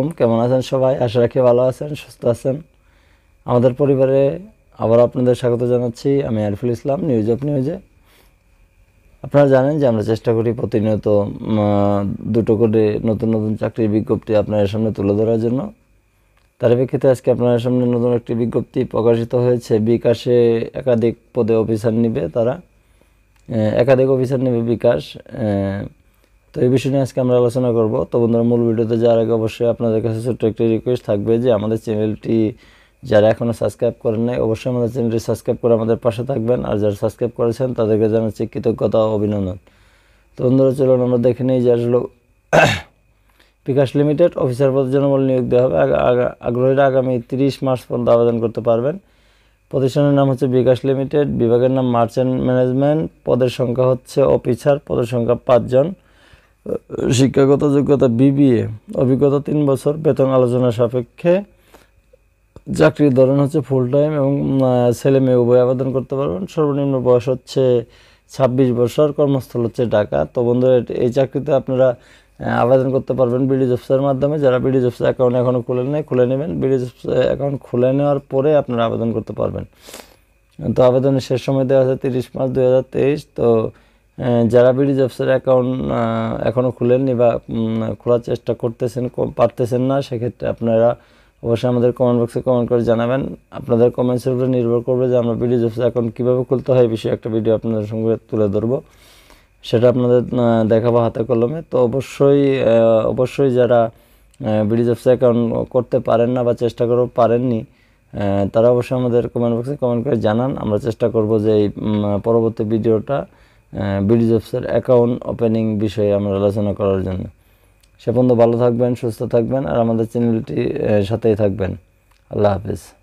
আলাইকুম কেমন আছেন সবাই আশা রাখি ভালো আছেন সুস্থ আছেন আমাদের পরিবারে আবার আপনাদের স্বাগত জানাচ্ছি আমি আরিফুল ইসলাম নিউজ অফ নিউজে আপনারা জানেন যে আমরা চেষ্টা করি প্রতিনিয়ত দুটো করে নতুন নতুন চাকরির বিজ্ঞপ্তি আপনাদের সামনে তুলে ধরার জন্য তার প্রেক্ষিতে আজকে আপনাদের সামনে নতুন একটি বিজ্ঞপ্তি প্রকাশিত হয়েছে বিকাশে একাধিক পদে অফিসার নিবে তারা একাধিক অফিসার নেবে বিকাশ তো এই বিষয় নিয়ে আজকে আমরা আলোচনা করব তো বন্ধুরা মূল ভিডিওতে যাওয়ার আগে অবশ্যই আপনাদের কাছে ছোট্ট একটি রিকোয়েস্ট থাকবে যে আমাদের চ্যানেলটি যারা এখনও সাবস্ক্রাইব করেন নাই অবশ্যই আমাদের চ্যানেলটি সাবস্ক্রাইব করে আমাদের পাশে থাকবেন আর যারা সাবস্ক্রাইব করেছেন তাদেরকে জানাচ্ছি কৃতজ্ঞতা ও অভিনন্দন তো বন্ধুরা চলুন আমরা দেখে নিই যে আসলে বিকাশ লিমিটেড অফিসার জন্য মূল নিয়োগ দেওয়া হবে আগ্রহীরা আগামী তিরিশ মার্চ পর্যন্ত আবেদন করতে পারবেন প্রতিষ্ঠানের নাম হচ্ছে বিকাশ লিমিটেড বিভাগের নাম মার্চেন্ট ম্যানেজমেন্ট পদের সংখ্যা হচ্ছে অফিসার পদের সংখ্যা পাঁচজন শিক্ষাগত যোগ্যতা বিবিএ অভিজ্ঞতা তিন বছর বেতন আলোচনা সাপেক্ষে চাকরির ধরন হচ্ছে ফুল টাইম এবং ছেলে মেয়ে উভয় আবেদন করতে পারবেন সর্বনিম্ন বয়স হচ্ছে ছাব্বিশ বছর কর্মস্থল হচ্ছে ঢাকা তো বন্ধুরা এই চাকরিতে আপনারা আবেদন করতে পারবেন বিডি জবসের মাধ্যমে যারা বিডি জবস অ্যাকাউন্ট এখনও খুলে নেয় খুলে নেবেন বিডি জবস অ্যাকাউন্ট খুলে নেওয়ার পরে আপনারা আবেদন করতে পারবেন তো আবেদনের শেষ সময় দেওয়া আছে তিরিশ মার্চ দু তো যারা ব্রিটিশ অফিসার অ্যাকাউন্ট এখনও খুলেননি বা খোলার চেষ্টা করতেছেন পারতেছেন না সেক্ষেত্রে আপনারা অবশ্যই আমাদের কমেন্ট বক্সে কমেন্ট করে জানাবেন আপনাদের কমেন্টসের উপরে নির্ভর করবে যে আমরা ব্রিটিশ অফিসার অ্যাকাউন্ট কীভাবে খুলতে হয় বিষয়ে একটা ভিডিও আপনাদের সঙ্গে তুলে ধরবো সেটা আপনাদের দেখাবো হাতে কলমে তো অবশ্যই অবশ্যই যারা বিডি অফিসার অ্যাকাউন্ট করতে পারেন না বা চেষ্টা করেও পারেননি তারা অবশ্যই আমাদের কমেন্ট বক্সে কমেন্ট করে জানান আমরা চেষ্টা করব যে এই পরবর্তী ভিডিওটা ব্রিজ অফিসার অ্যাকাউন্ট ওপেনিং বিষয়ে আমরা আলোচনা করার জন্য সে পর্যন্ত ভালো থাকবেন সুস্থ থাকবেন আর আমাদের চ্যানেলটি সাথেই থাকবেন আল্লাহ হাফিজ